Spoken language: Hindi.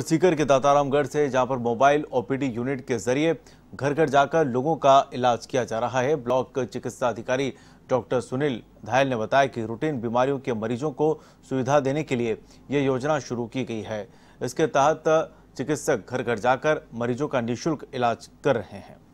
सीकर के दातारामगढ़ से जहां पर मोबाइल ओपीडी यूनिट के जरिए घर घर जाकर लोगों का इलाज किया जा रहा है ब्लॉक चिकित्सा अधिकारी डॉक्टर सुनील धायल ने बताया कि रूटीन बीमारियों के मरीजों को सुविधा देने के लिए ये योजना शुरू की गई है इसके तहत चिकित्सक घर घर जाकर मरीजों का निःशुल्क इलाज कर रहे हैं